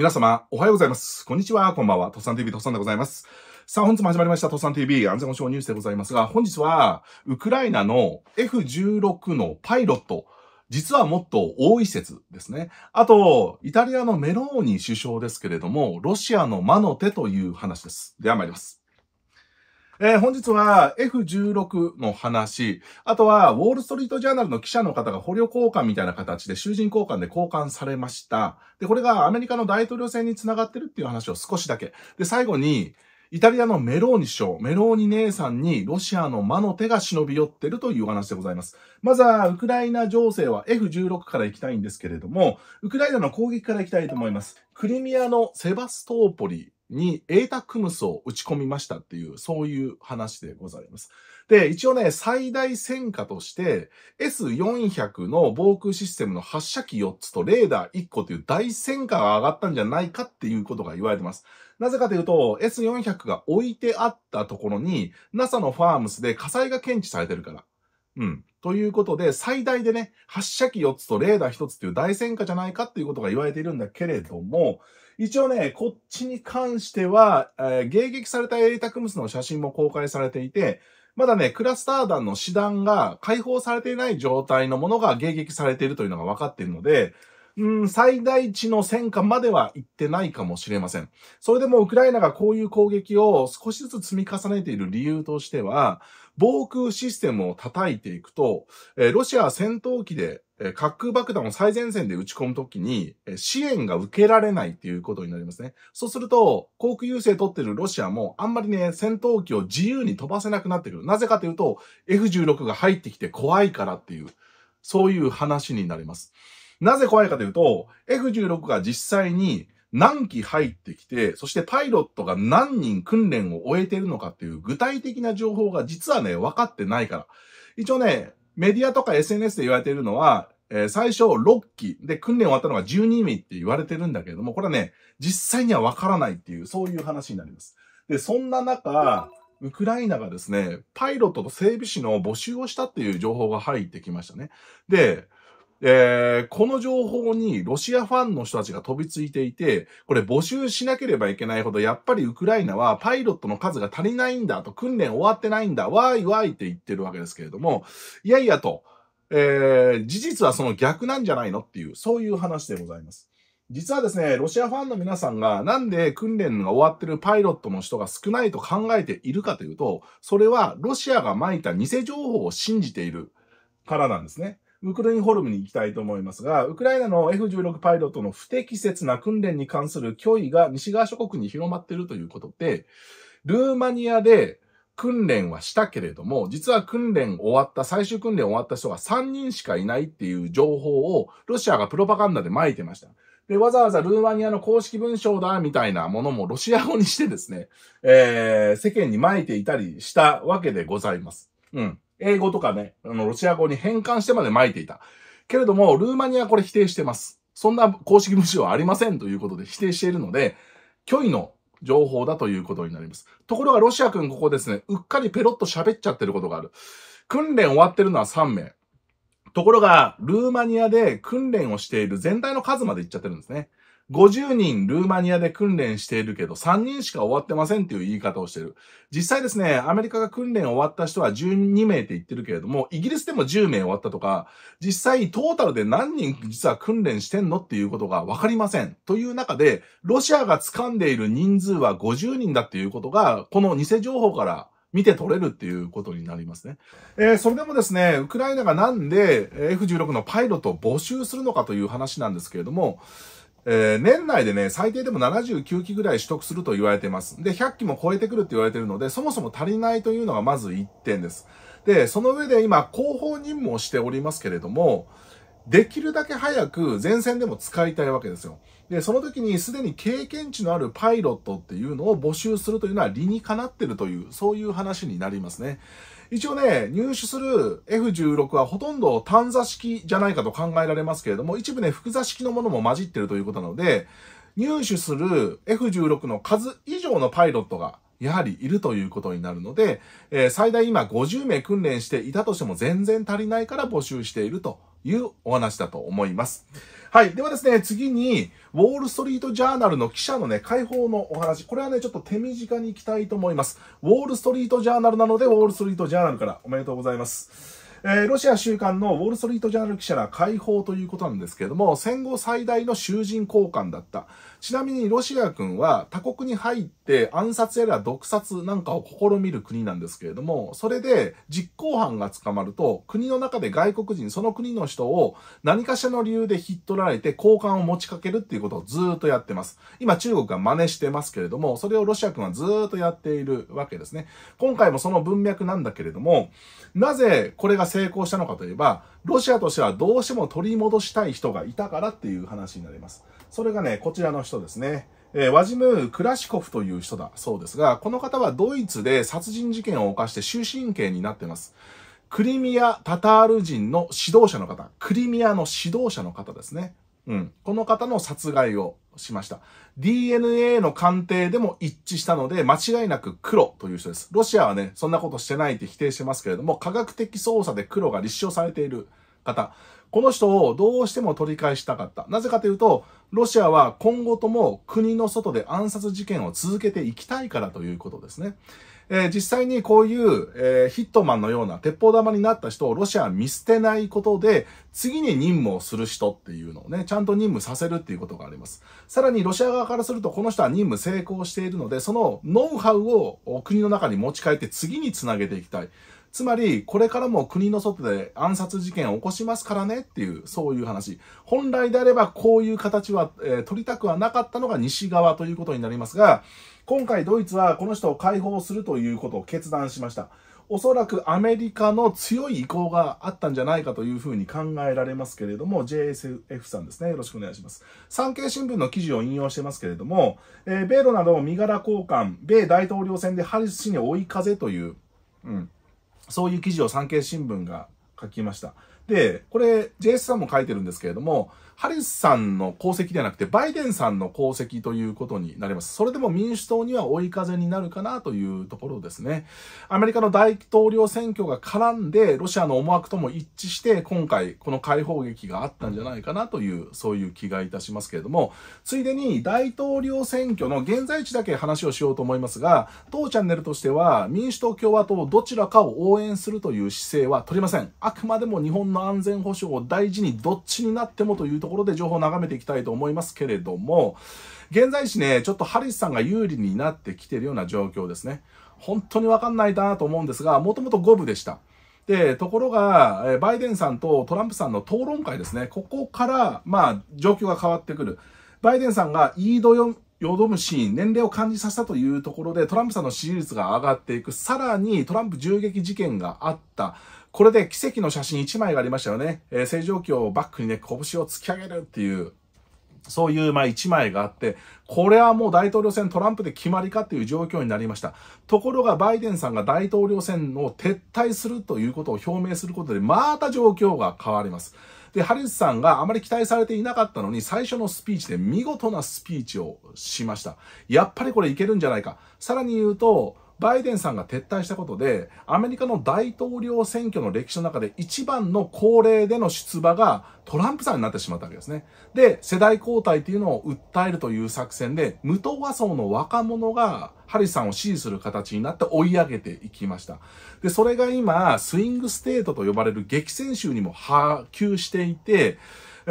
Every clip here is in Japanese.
皆様、おはようございます。こんにちは、こんばんは。トっさん TV トっさでございます。さあ、本日も始まりました、トっさん TV 安全保障ニュースでございますが、本日は、ウクライナの F16 のパイロット、実はもっと多い説ですね。あと、イタリアのメローニ首相ですけれども、ロシアの魔の手という話です。では参ります。えー、本日は F16 の話、あとはウォールストリートジャーナルの記者の方が捕虜交換みたいな形で囚人交換で交換されました。で、これがアメリカの大統領選に繋がってるっていう話を少しだけ。で、最後に、イタリアのメローニ首相、メローニ姉さんにロシアの魔の手が忍び寄ってるというお話でございます。まずは、ウクライナ情勢は F16 から行きたいんですけれども、ウクライナの攻撃から行きたいと思います。クリミアのセバストーポリにエータクムスを打ち込みましたっていう、そういう話でございます。で、一応ね、最大戦果として、S400 の防空システムの発射機4つとレーダー1個という大戦果が上がったんじゃないかっていうことが言われてます。なぜかというと、S400 が置いてあったところに、NASA のファームスで火災が検知されてるから。うん。ということで、最大でね、発射機4つとレーダー1つという大戦果じゃないかっていうことが言われているんだけれども、一応ね、こっちに関しては、えー、迎撃されたエリタクムスの写真も公開されていて、まだね、クラスター弾の師団が解放されていない状態のものが迎撃されているというのが分かっているので、うん、最大値の戦果までは行ってないかもしれません。それでもウクライナがこういう攻撃を少しずつ積み重ねている理由としては、防空システムを叩いていくと、えロシアは戦闘機で、え滑空爆弾を最前線で撃ち込むときに、え支援が受けられないっていうことになりますね。そうすると、航空優勢取ってるロシアも、あんまりね、戦闘機を自由に飛ばせなくなってくる。なぜかというと、F16 が入ってきて怖いからっていう、そういう話になります。なぜ怖いかというと、F16 が実際に、何機入ってきて、そしてパイロットが何人訓練を終えてるのかっていう具体的な情報が実はね、分かってないから。一応ね、メディアとか SNS で言われてるのは、えー、最初6機で訓練終わったのが12名って言われてるんだけれども、これはね、実際には分からないっていう、そういう話になります。で、そんな中、ウクライナがですね、パイロットと整備士の募集をしたっていう情報が入ってきましたね。で、えー、この情報にロシアファンの人たちが飛びついていて、これ募集しなければいけないほど、やっぱりウクライナはパイロットの数が足りないんだと、訓練終わってないんだ、わーいわーいって言ってるわけですけれども、いやいやと、えー、事実はその逆なんじゃないのっていう、そういう話でございます。実はですね、ロシアファンの皆さんがなんで訓練が終わってるパイロットの人が少ないと考えているかというと、それはロシアが撒いた偽情報を信じているからなんですね。ウクレインホルムに行きたいと思いますが、ウクライナの F16 パイロットの不適切な訓練に関する脅威が西側諸国に広まっているということで、ルーマニアで訓練はしたけれども、実は訓練終わった、最終訓練終わった人が3人しかいないっていう情報をロシアがプロパガンダで撒いてました。で、わざわざルーマニアの公式文章だ、みたいなものもロシア語にしてですね、えー、世間に撒いていたりしたわけでございます。うん。英語とかね、あの、ロシア語に変換してまで巻いていた。けれども、ルーマニアはこれ否定してます。そんな公式無視はありませんということで否定しているので、虚偽の情報だということになります。ところがロシア君ここですね、うっかりペロッと喋っちゃってることがある。訓練終わってるのは3名。ところが、ルーマニアで訓練をしている全体の数までいっちゃってるんですね。50人ルーマニアで訓練しているけど、3人しか終わってませんっていう言い方をしてる。実際ですね、アメリカが訓練終わった人は12名って言ってるけれども、イギリスでも10名終わったとか、実際トータルで何人実は訓練してんのっていうことがわかりません。という中で、ロシアが掴んでいる人数は50人だっていうことが、この偽情報から見て取れるっていうことになりますね。えー、それでもですね、ウクライナがなんで F16 のパイロットを募集するのかという話なんですけれども、えー、年内でね、最低でも79機ぐらい取得すると言われてます。で、100機も超えてくるって言われてるので、そもそも足りないというのがまず1点です。で、その上で今、広報任務をしておりますけれども、できるだけ早く前線でも使いたいわけですよ。で、その時にすでに経験値のあるパイロットっていうのを募集するというのは理にかなってるという、そういう話になりますね。一応ね、入手する F16 はほとんど単座式じゃないかと考えられますけれども、一部ね、複座式のものも混じってるということなので、入手する F16 の数以上のパイロットがやはりいるということになるので、えー、最大今50名訓練していたとしても全然足りないから募集しているというお話だと思います。はい。ではですね、次に、ウォールストリートジャーナルの記者のね、解放のお話。これはね、ちょっと手短に行きたいと思います。ウォールストリートジャーナルなので、ウォールストリートジャーナルからおめでとうございます。えー、ロシア週刊のウォールストリートジャーナル記者ら解放ということなんですけれども、戦後最大の囚人交換だった。ちなみにロシア軍は他国に入って暗殺やら毒殺なんかを試みる国なんですけれども、それで実行犯が捕まると、国の中で外国人、その国の人を何かしらの理由で引っ取られて交換を持ちかけるっていうことをずっとやってます。今中国が真似してますけれども、それをロシア軍はずっとやっているわけですね。今回もその文脈なんだけれども、なぜこれが成功したのかといえば、ロシアとしてはどうしても取り戻したい人がいたからっていう話になります。それがね、こちらの人ですね。えー、ワジム・クラシコフという人だそうですが、この方はドイツで殺人事件を犯して終身刑になっています。クリミア・タタール人の指導者の方、クリミアの指導者の方ですね。うん。この方の殺害をしました。DNA の鑑定でも一致したので、間違いなく黒という人です。ロシアはね、そんなことしてないって否定してますけれども、科学的捜査で黒が立証されている方。この人をどうしても取り返したかった。なぜかというと、ロシアは今後とも国の外で暗殺事件を続けていきたいからということですね。えー、実際にこういう、えー、ヒットマンのような鉄砲玉になった人をロシアは見捨てないことで、次に任務をする人っていうのをね、ちゃんと任務させるっていうことがあります。さらにロシア側からすると、この人は任務成功しているので、そのノウハウを国の中に持ち帰って次につなげていきたい。つまり、これからも国の外で暗殺事件を起こしますからねっていう、そういう話。本来であれば、こういう形は、えー、取りたくはなかったのが西側ということになりますが、今回ドイツはこの人を解放するということを決断しました。おそらくアメリカの強い意向があったんじゃないかというふうに考えられますけれども、JSF さんですね。よろしくお願いします。産経新聞の記事を引用してますけれども、えー、米ロなど身柄交換、米大統領選でハリス氏に追い風という、うん。そういう記事を産経新聞が書きました。で、これ、JS さんも書いてるんですけれども、ハリスさんの功績ではなくて、バイデンさんの功績ということになります。それでも民主党には追い風になるかなというところですね。アメリカの大統領選挙が絡んで、ロシアの思惑とも一致して、今回この解放劇があったんじゃないかなという、そういう気がいたしますけれども、ついでに大統領選挙の現在地だけ話をしようと思いますが、当チャンネルとしては、民主党共和党どちらかを応援するという姿勢は取りません。あくまでも日本の安全保障を大事にどっちになってもというとところで情報を眺めていきたいと思いますけれども、現在地ね、ちょっとハリスさんが有利になってきてるような状況ですね。本当にわかんないなと思うんですが、もともと五分でした。で、ところが、バイデンさんとトランプさんの討論会ですね。ここから、まあ、状況が変わってくる。バイデンさんがイードよどむシーン、年齢を感じさせたというところで、トランプさんの支持率が上がっていく。さらに、トランプ銃撃事件があった。これで奇跡の写真1枚がありましたよね。えー、正常期をバックにね、拳を突き上げるっていう、そういう、まあ、1枚があって、これはもう大統領選トランプで決まりかっていう状況になりました。ところが、バイデンさんが大統領選を撤退するということを表明することで、また状況が変わります。で、ハリスさんがあまり期待されていなかったのに、最初のスピーチで見事なスピーチをしました。やっぱりこれいけるんじゃないか。さらに言うと、バイデンさんが撤退したことで、アメリカの大統領選挙の歴史の中で一番の高齢での出馬がトランプさんになってしまったわけですね。で、世代交代っていうのを訴えるという作戦で、無党和層の若者がハリスさんを支持する形になって追い上げていきました。で、それが今、スイングステートと呼ばれる激戦州にも波及していて、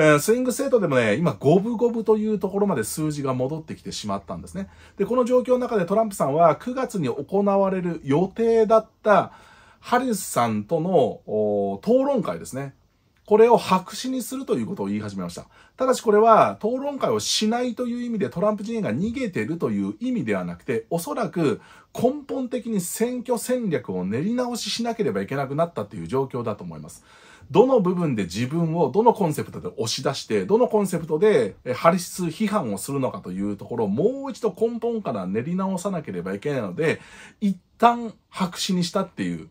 えー、スイング制度でもね、今、五分五分というところまで数字が戻ってきてしまったんですね。で、この状況の中でトランプさんは9月に行われる予定だったハリスさんとの討論会ですね。これを白紙にするということを言い始めました。ただしこれは討論会をしないという意味でトランプ陣営が逃げてるという意味ではなくて、おそらく根本的に選挙戦略を練り直ししなければいけなくなったという状況だと思います。どの部分で自分をどのコンセプトで押し出して、どのコンセプトでハリス批判をするのかというところをもう一度根本から練り直さなければいけないので、一旦白紙にしたっていう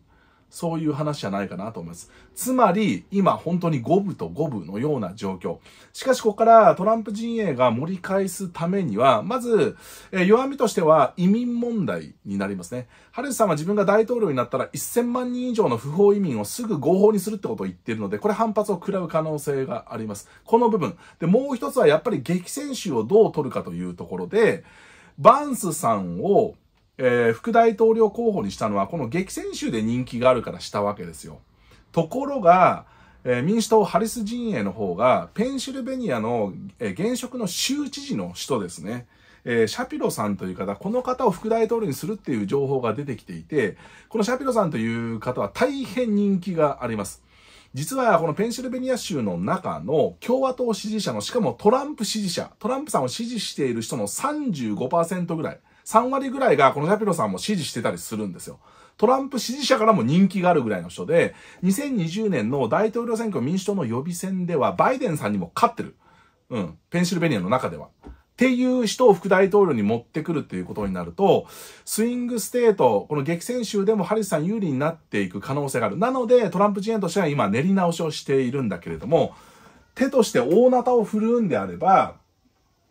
そういう話じゃないかなと思います。つまり、今本当に五分と五分のような状況。しかし、ここからトランプ陣営が盛り返すためには、まず、え弱みとしては移民問題になりますね。ハリスさんは自分が大統領になったら1000万人以上の不法移民をすぐ合法にするってことを言ってるので、これ反発を食らう可能性があります。この部分。で、もう一つはやっぱり激戦州をどう取るかというところで、バンスさんをえー、副大統領候補にしたのは、この激戦州で人気があるからしたわけですよ。ところが、えー、民主党ハリス陣営の方が、ペンシルベニアの、えー、現職の州知事の人ですね。えー、シャピロさんという方、この方を副大統領にするっていう情報が出てきていて、このシャピロさんという方は大変人気があります。実はこのペンシルベニア州の中の共和党支持者の、しかもトランプ支持者、トランプさんを支持している人の35%ぐらい、3割ぐらいがこのシャピロさんも支持してたりするんですよ。トランプ支持者からも人気があるぐらいの人で、2020年の大統領選挙民主党の予備選では、バイデンさんにも勝ってる。うん。ペンシルベニアの中では。っていう人を副大統領に持ってくるっていうことになると、スイングステート、この激戦州でもハリスさん有利になっていく可能性がある。なので、トランプ陣営としては今練り直しをしているんだけれども、手として大なたを振るうんであれば、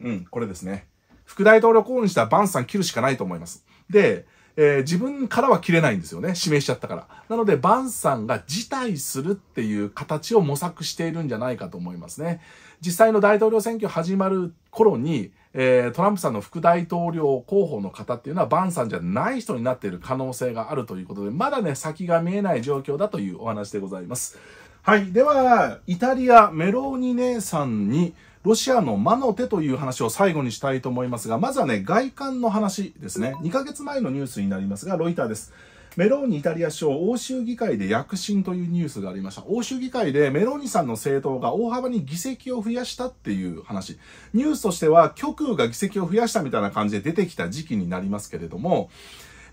うん、これですね。副大統領候補にしたらバンスさん切るしかないと思います。で、えー、自分からは切れないんですよね。指名しちゃったから。なので、バンさんが辞退するっていう形を模索しているんじゃないかと思いますね。実際の大統領選挙始まる頃に、えー、トランプさんの副大統領候補の方っていうのは、バンさんじゃない人になっている可能性があるということで、まだね、先が見えない状況だというお話でございます。はい。では、イタリア、メローニ姉さんに、ロシアの魔の手という話を最後にしたいと思いますが、まずはね、外観の話ですね。2ヶ月前のニュースになりますが、ロイターです。メローニイタリア首相、欧州議会で躍進というニュースがありました。欧州議会でメローニさんの政党が大幅に議席を増やしたっていう話。ニュースとしては極右が議席を増やしたみたいな感じで出てきた時期になりますけれども、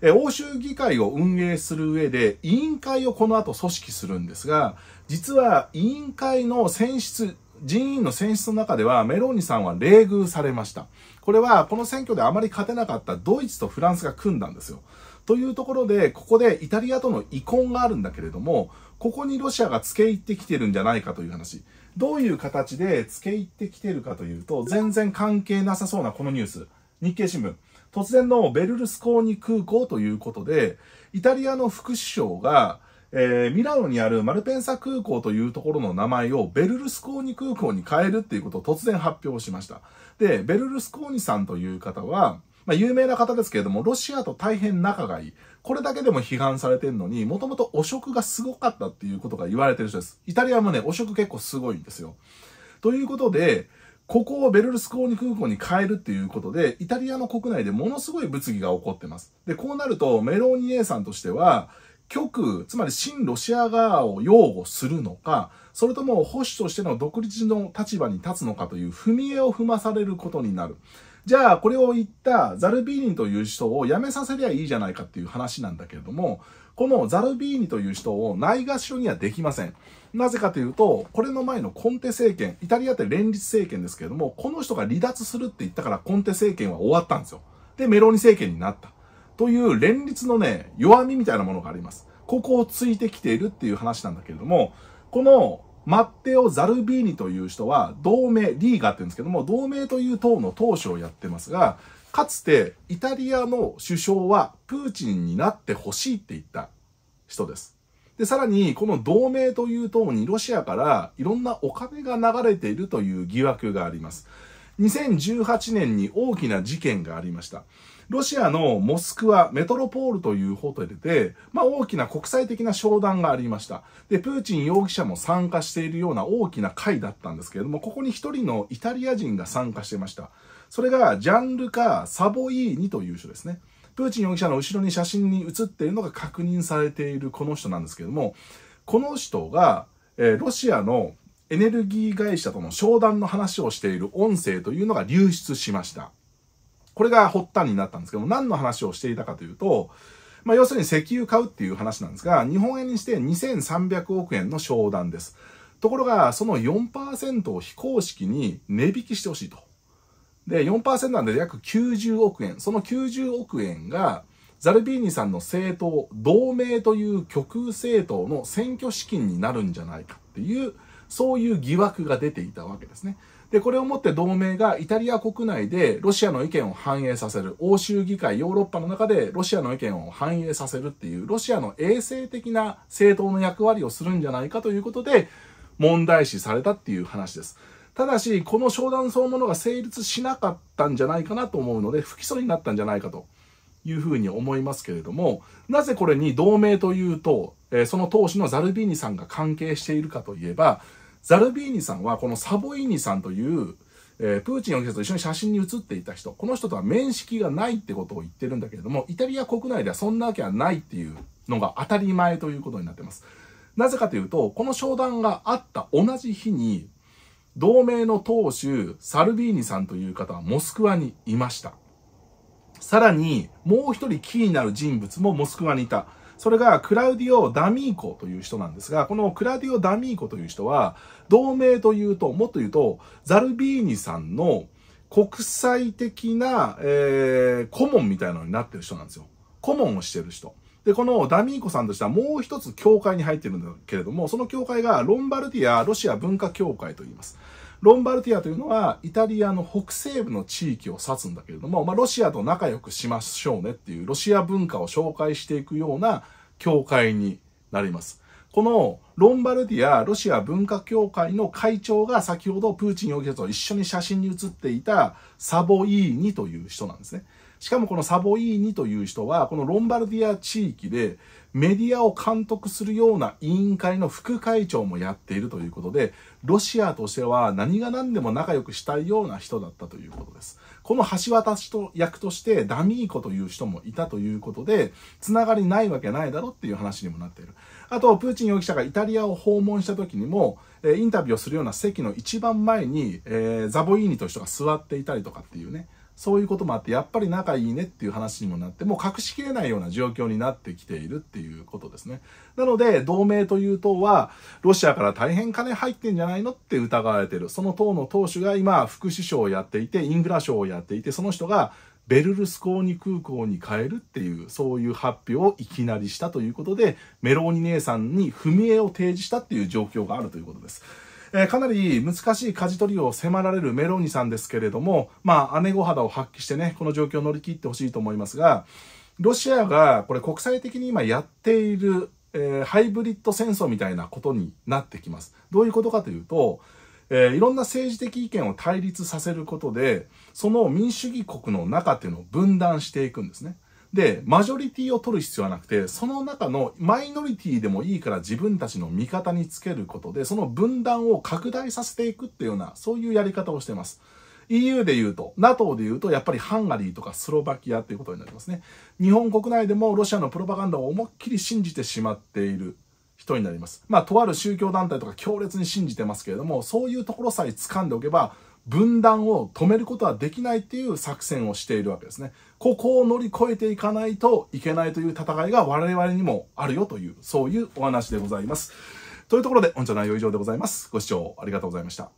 え欧州議会を運営する上で委員会をこの後組織するんですが、実は委員会の選出人員の選出の中ではメローニさんは冷遇されました。これはこの選挙であまり勝てなかったドイツとフランスが組んだんですよ。というところで、ここでイタリアとの遺恨があるんだけれども、ここにロシアが付け入ってきてるんじゃないかという話。どういう形で付け入ってきてるかというと、全然関係なさそうなこのニュース。日経新聞。突然のベルルスコーニ空港ということで、イタリアの副首相が、えー、ミラノにあるマルペンサ空港というところの名前をベルルスコーニ空港に変えるっていうことを突然発表しました。で、ベルルスコーニさんという方は、まあ、有名な方ですけれども、ロシアと大変仲がいい。これだけでも批判されてるのに、もともと汚職がすごかったっていうことが言われてる人です。イタリアもね、汚職結構すごいんですよ。ということで、ここをベルルスコーニ空港に変えるっていうことで、イタリアの国内でものすごい物議が起こってます。で、こうなると、メローニエさんとしては、極、つまり親ロシア側を擁護するのか、それとも保守としての独立の立場に立つのかという踏み絵を踏まされることになる。じゃあ、これを言ったザルビーニという人を辞めさせりゃいいじゃないかっていう話なんだけれども、このザルビーニという人をないがしろにはできません。なぜかというと、これの前のコンテ政権、イタリアって連立政権ですけれども、この人が離脱するって言ったからコンテ政権は終わったんですよ。で、メローニ政権になった。という連立のね、弱みみたいなものがあります。ここをついてきているっていう話なんだけれども、このマッテオ・ザルビーニという人は、同盟、リーガって言うんですけども、同盟という党の党首をやってますが、かつてイタリアの首相はプーチンになってほしいって言った人です。で、さらに、この同盟という党にロシアからいろんなお金が流れているという疑惑があります。2018年に大きな事件がありました。ロシアのモスクワ、メトロポールというホテルで、まあ大きな国際的な商談がありました。で、プーチン容疑者も参加しているような大きな会だったんですけれども、ここに一人のイタリア人が参加してました。それが、ジャンルカ・サボイーニという人ですね。プーチン容疑者の後ろに写真に写っているのが確認されているこの人なんですけれども、この人が、えー、ロシアのエネルギー会社との商談の話をしている音声というのが流出しました。これが発端になったんですけど何の話をしていたかというと、まあ、要するに石油買うっていう話なんですが、日本円にして2300億円の商談です。ところが、その4%を非公式に値引きしてほしいと。で、4%なんで約90億円。その90億円が、ザルビーニさんの政党、同盟という極右政党の選挙資金になるんじゃないかっていうそういう疑惑が出ていたわけですね。で、これをもって同盟がイタリア国内でロシアの意見を反映させる、欧州議会、ヨーロッパの中でロシアの意見を反映させるっていう、ロシアの衛生的な政党の役割をするんじゃないかということで、問題視されたっていう話です。ただし、この商談そのものが成立しなかったんじゃないかなと思うので、不起訴になったんじゃないかというふうに思いますけれども、なぜこれに同盟というと、えその当時のザルビーニさんが関係しているかといえば、ザルビーニさんはこのサボイーニさんという、えー、プーチン容疑者と一緒に写真に写っていた人、この人とは面識がないってことを言ってるんだけれども、イタリア国内ではそんなわけはないっていうのが当たり前ということになってます。なぜかというと、この商談があった同じ日に、同盟の党首、サルビーニさんという方はモスクワにいました。さらに、もう一人キーになる人物もモスクワにいた。それがクラウディオ・ダミーコという人なんですが、このクラディオ・ダミーコという人は、同盟というと、もっと言うと、ザルビーニさんの国際的な、えー、顧問みたいなのになってる人なんですよ。顧問をしてる人。で、このダミーコさんとしてはもう一つ教会に入ってるんだけれども、その教会がロンバルディアロシア文化協会と言います。ロンバルティアというのは、イタリアの北西部の地域を指すんだけれども、まあ、ロシアと仲良くしましょうねっていう、ロシア文化を紹介していくような教会になります。このロンバルディアロシア文化協会の会長が先ほどプーチン容疑者と一緒に写真に写っていたサボイーニという人なんですね。しかもこのサボイーニという人は、このロンバルディア地域でメディアを監督するような委員会の副会長もやっているということで、ロシアとしては何が何でも仲良くしたいような人だったということです。この橋渡しと役としてダミーコという人もいたということで、つながりないわけないだろっていう話にもなっている。あと、プーチン容疑者がイタリアを訪問した時にも、インタビューをするような席の一番前に、えー、ザボイーニという人が座っていたりとかっていうね、そういうこともあって、やっぱり仲いいねっていう話にもなって、もう隠しきれないような状況になってきているっていうことですね。なので、同盟という党は、ロシアから大変金入ってんじゃないのって疑われてる。その党の党首が今、副首相をやっていて、インフラ賞をやっていて、その人が、ベルルスコーニ空港に変えるっていう、そういう発表をいきなりしたということで、メローニ姉さんに踏み絵を提示したっていう状況があるということです。えー、かなり難しい舵取りを迫られるメローニさんですけれども、まあ、姉御肌を発揮してね、この状況を乗り切ってほしいと思いますが、ロシアがこれ国際的に今やっている、えー、ハイブリッド戦争みたいなことになってきます。どういうことかというと、えー、いろんな政治的意見を対立させることで、その民主主義国の中っていうのを分断していくんですね。で、マジョリティを取る必要はなくて、その中のマイノリティでもいいから自分たちの味方につけることで、その分断を拡大させていくっていうような、そういうやり方をしています。EU で言うと、NATO で言うと、やっぱりハンガリーとかスロバキアっていうことになりますね。日本国内でもロシアのプロパガンダを思いっきり信じてしまっている人になります。まあ、とある宗教団体とか強烈に信じてますけれども、そういうところさえ掴んでおけば、分断を止めることはできないっていう作戦をしているわけですね。ここを乗り越えていかないといけないという戦いが我々にもあるよという、そういうお話でございます。というところで、本日の内容以上でございます。ご視聴ありがとうございました。